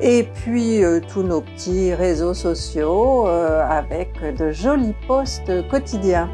et puis euh, tous nos petits réseaux sociaux euh, avec de jolis posts quotidiens.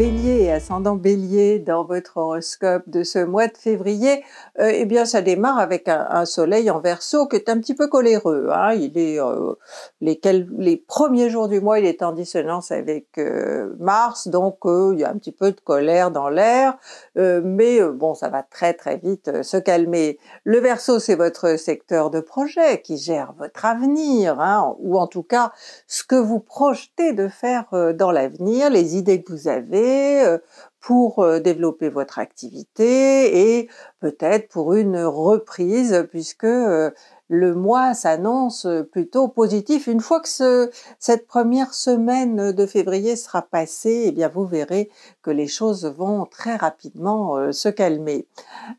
bélier et ascendant bélier dans votre horoscope de ce mois de février, euh, eh bien ça démarre avec un, soleil en verso qui est un petit peu coléreux. Hein. Euh, les, premiers jours du mois, il est en dissonance avec euh, Mars, donc il y a un petit peu de colère dans l'air, mais bon, ça va très très vite se calmer. Le verso, c'est votre secteur de projet qui gère votre avenir, hein, ou en tout cas ce que vous projetez de faire dans l'avenir, les idées que vous avez, euh, pour euh, développer votre activité et peut-être pour une reprise puisque euh, le mois s'annonce plutôt positif. Une fois que cette première semaine de février sera passée, eh bien vous verrez que les choses vont très rapidement se calmer.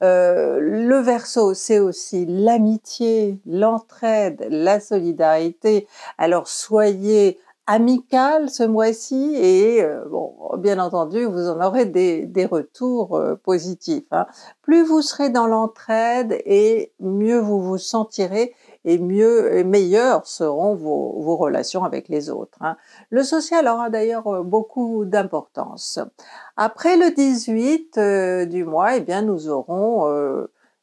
le verso, c'est aussi l'amitié, l'entraide, la solidarité. Alors soyez amical ce mois-ci et euh, bon, bien entendu, vous en aurez des, des retours euh, positifs. Hein. Plus vous serez dans l'entraide et mieux vous vous sentirez et mieux et meilleures seront vos, vos relations avec les autres. Hein. Le social aura d'ailleurs euh, beaucoup d'importance. Après le 18 du mois, eh bien, nous aurons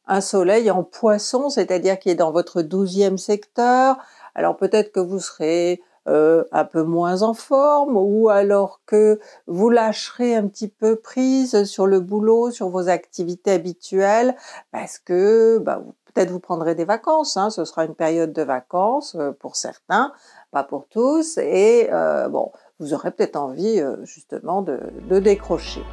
un soleil en poisson, c'est-à-dire qui est dans votre douzième secteur. Alors peut-être que vous serez euh, un peu moins en forme ou alors que vous lâcherez un petit peu prise sur le boulot, sur vos activités habituelles parce que bah, peut-être vous prendrez des vacances, hein. ce sera une période de vacances euh, pour certains, pas pour tous et euh, bon, vous aurez peut-être envie justement de décrocher.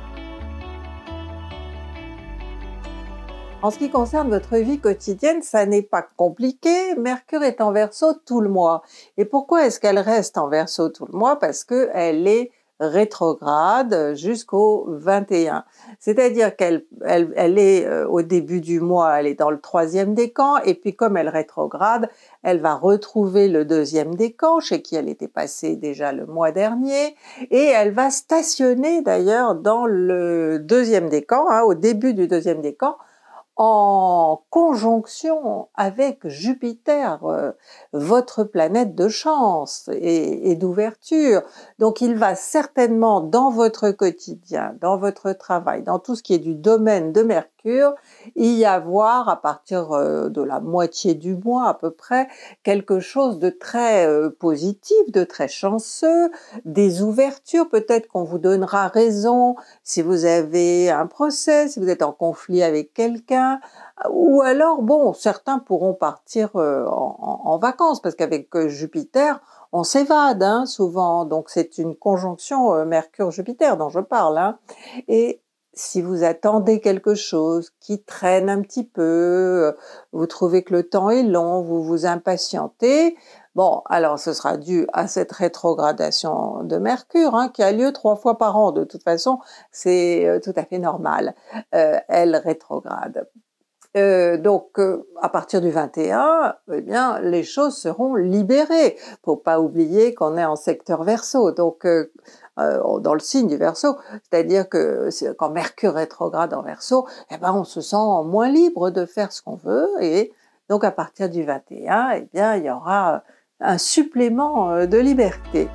En ce qui concerne votre vie quotidienne, ça n'est pas compliqué. Mercure est en verso tout le mois. Et pourquoi est-ce qu'elle reste en verso tout le mois Parce qu'elle est rétrograde jusqu'au 21. C'est-à-dire qu'elle est euh, au début du mois, elle est dans le troisième décan, et puis comme elle rétrograde, elle va retrouver le deuxième décan, chez qui elle était passée déjà le mois dernier, et elle va stationner d'ailleurs dans le deuxième décan, hein, au début du deuxième décan, en conjonction avec Jupiter, euh, votre planète de chance et d'ouverture. Donc il va certainement dans votre quotidien, dans votre travail, dans tout ce qui est du domaine de Mercure, y avoir à partir euh, de la moitié du mois à peu près quelque chose de très euh, positif, de très chanceux, des ouvertures, peut-être qu'on vous donnera raison si vous avez un procès, si vous êtes en conflit avec quelqu'un, ou alors, bon, certains pourront partir euh, en, vacances, parce qu'avec Jupiter, on s'évade hein, souvent, donc c'est une conjonction Mercure-Jupiter dont je parle. Hein. Et si vous attendez quelque chose qui traîne un petit peu, euh, vous trouvez que le temps est long, vous vous impatientez, bon, alors ce sera dû à cette rétrogradation de Mercure hein, qui a lieu trois fois par an. De toute façon, c'est euh, tout à fait normal. Euh, elle rétrograde. Euh, donc, euh, à partir du 21, eh bien, les choses seront libérées. Faut pas oublier qu'on est en secteur verso, donc euh, dans le signe du verso, c'est-à-dire que quand Mercure rétrograde en verso, eh ben, on se sent moins libre de faire ce qu'on veut, et donc à partir du 21, eh bien, il y aura un supplément de liberté.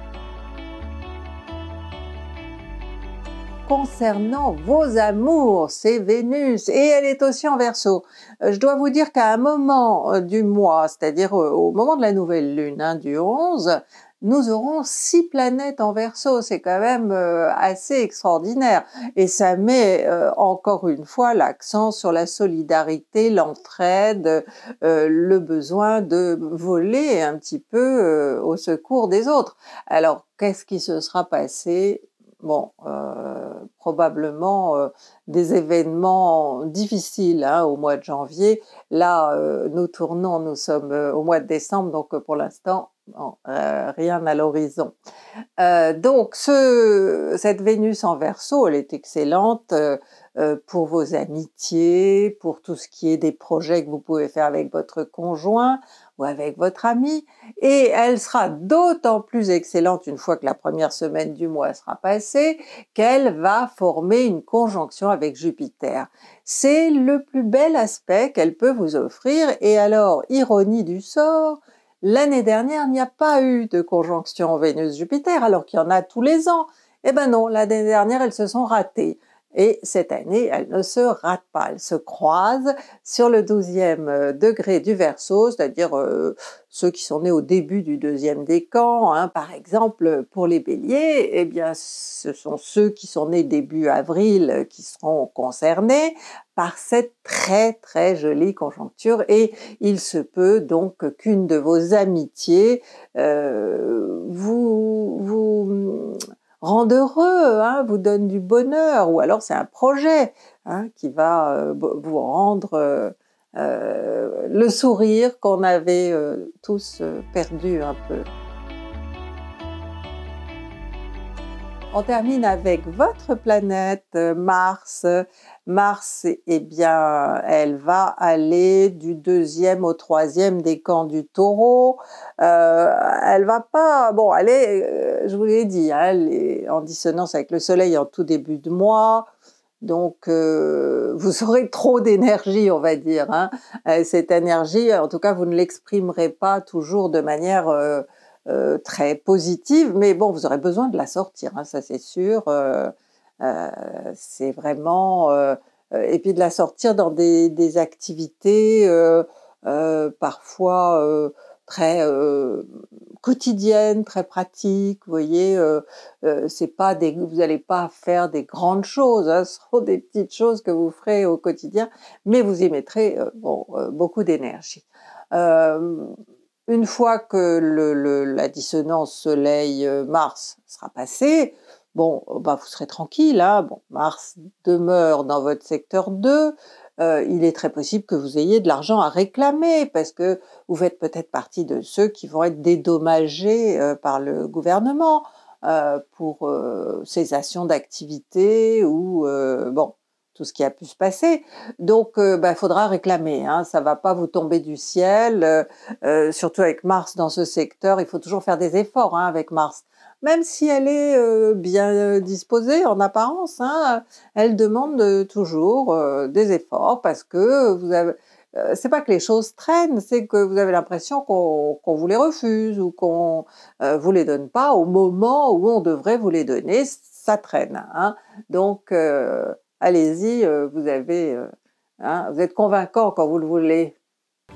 concernant vos amours, c'est Vénus et elle est aussi en verso. Euh, je dois vous dire qu'à un moment euh, du mois, c'est-à-dire euh, au moment de la nouvelle lune, hein, du 11, nous aurons six planètes en verso, c'est quand même assez extraordinaire et ça met encore une fois l'accent sur la solidarité, l'entraide, le besoin de voler un petit peu au secours des autres. Alors qu'est-ce qui se sera passé bon, euh, probablement euh, des événements difficiles hein, au mois de janvier. Là, euh, nous tournons, nous sommes au mois de décembre, donc pour l'instant, rien à l'horizon. donc, ce, cette Vénus en verso, elle est excellente euh, pour vos amitiés, pour tout ce qui est des projets que vous pouvez faire avec votre conjoint ou avec votre ami. Et elle sera d'autant plus excellente une fois que la première semaine du mois sera passée qu'elle va former une conjonction avec Jupiter. C'est le plus bel aspect qu'elle peut vous offrir. Et alors, ironie du sort, l'année dernière, il n'y a pas eu de conjonction Vénus-Jupiter alors qu'il y en a tous les ans. Eh ben non, l'année dernière, elles se sont ratées. Et cette année, elle ne se rate pas, elle se croise sur le 12e euh, degré du Verseau, c'est-à-dire euh, ceux qui sont nés au début du deuxième décan, hein. par exemple pour les béliers, eh bien ce sont ceux qui sont nés début avril euh, qui seront concernés par cette très très jolie conjoncture et il se peut donc qu'une de vos amitiés vous rendent heureux, hein, vous donne du bonheur, ou alors c'est un projet hein, qui va euh, vous rendre euh, euh, le sourire qu'on avait tous perdu un peu. On termine avec votre planète euh, Mars. Mars, eh bien, elle va aller du deuxième au troisième camps du Taureau. Euh, elle va pas, bon, elle est, euh, je vous l'ai dit, hein, elle est en dissonance avec le Soleil en tout début de mois. Donc, vous aurez trop d'énergie, on va dire. Hein. Cette énergie, en tout cas, vous ne l'exprimerez pas toujours de manière euh, très positive, mais bon, vous aurez besoin de la sortir, hein, ça c'est sûr. Euh, euh, c'est vraiment... et puis de la sortir dans des, activités parfois très quotidiennes, très pratiques, Vous voyez, c'est pas des, vous n'allez pas faire des grandes choses. Hein, ce seront des petites choses que vous ferez au quotidien, mais vous y mettrez bon, beaucoup d'énergie une fois que la dissonance Soleil-Mars euh, sera passée, bon, euh, bah vous serez tranquille. Hein. bon, Mars demeure dans votre secteur 2. Euh, il est très possible que vous ayez de l'argent à réclamer parce que vous faites peut-être partie de ceux qui vont être dédommagés par le gouvernement pour cessation d'activité ou bon tout ce qui a pu se passer. Donc, il euh, bah, faudra réclamer. Hein, ça va pas vous tomber du ciel. Euh, euh, surtout avec Mars dans ce secteur, il faut toujours faire des efforts hein, avec Mars. Même si elle est bien disposée en apparence, hein, elle demande toujours des efforts parce que vous avez. c'est pas que les choses traînent, c'est que vous avez l'impression qu'on vous les refuse ou qu'on vous les donne pas au moment où on devrait vous les donner. Ça traîne. Hein. Donc allez-y, euh, vous avez, euh, hein, vous êtes convaincant quand vous le voulez.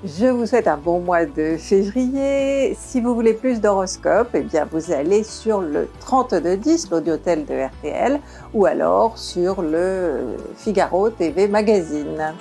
Je vous souhaite un bon mois de février. Si vous voulez plus d'horoscopes, eh bien vous allez sur le 3210, l'audiotel de RTL, ou alors sur le Figaro TV Magazine.